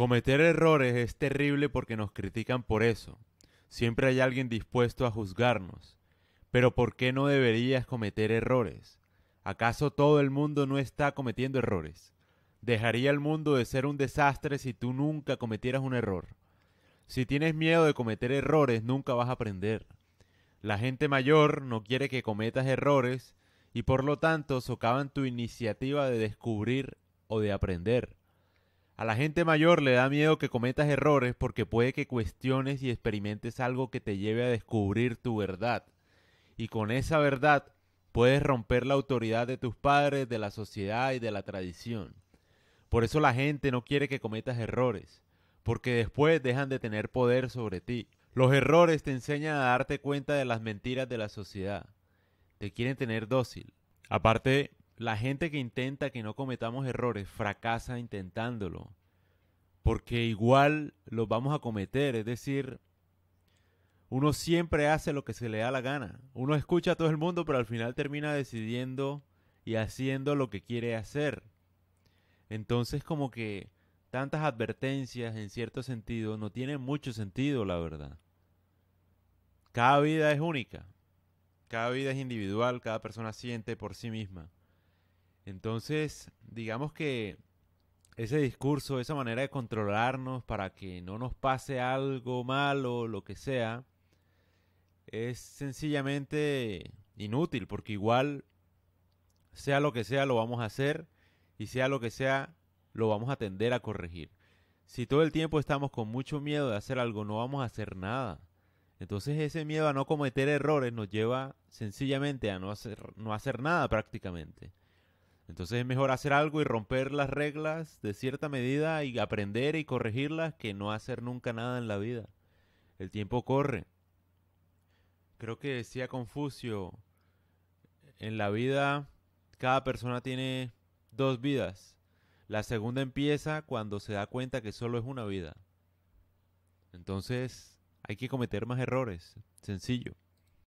Cometer errores es terrible porque nos critican por eso. Siempre hay alguien dispuesto a juzgarnos. Pero ¿por qué no deberías cometer errores? ¿Acaso todo el mundo no está cometiendo errores? Dejaría el mundo de ser un desastre si tú nunca cometieras un error. Si tienes miedo de cometer errores, nunca vas a aprender. La gente mayor no quiere que cometas errores y por lo tanto socavan tu iniciativa de descubrir o de aprender. A la gente mayor le da miedo que cometas errores porque puede que cuestiones y experimentes algo que te lleve a descubrir tu verdad. Y con esa verdad puedes romper la autoridad de tus padres, de la sociedad y de la tradición. Por eso la gente no quiere que cometas errores, porque después dejan de tener poder sobre ti. Los errores te enseñan a darte cuenta de las mentiras de la sociedad. Te quieren tener dócil. Aparte, la gente que intenta que no cometamos errores fracasa intentándolo, porque igual los vamos a cometer, es decir, uno siempre hace lo que se le da la gana, uno escucha a todo el mundo, pero al final termina decidiendo y haciendo lo que quiere hacer. Entonces como que tantas advertencias en cierto sentido no tienen mucho sentido, la verdad. Cada vida es única, cada vida es individual, cada persona siente por sí misma. Entonces, digamos que ese discurso, esa manera de controlarnos para que no nos pase algo malo, lo que sea, es sencillamente inútil, porque igual, sea lo que sea, lo vamos a hacer, y sea lo que sea, lo vamos a tender a corregir. Si todo el tiempo estamos con mucho miedo de hacer algo, no vamos a hacer nada. Entonces ese miedo a no cometer errores nos lleva sencillamente a no hacer, no hacer nada prácticamente. Entonces es mejor hacer algo y romper las reglas de cierta medida y aprender y corregirlas que no hacer nunca nada en la vida. El tiempo corre. Creo que decía Confucio, en la vida cada persona tiene dos vidas. La segunda empieza cuando se da cuenta que solo es una vida. Entonces hay que cometer más errores. Sencillo.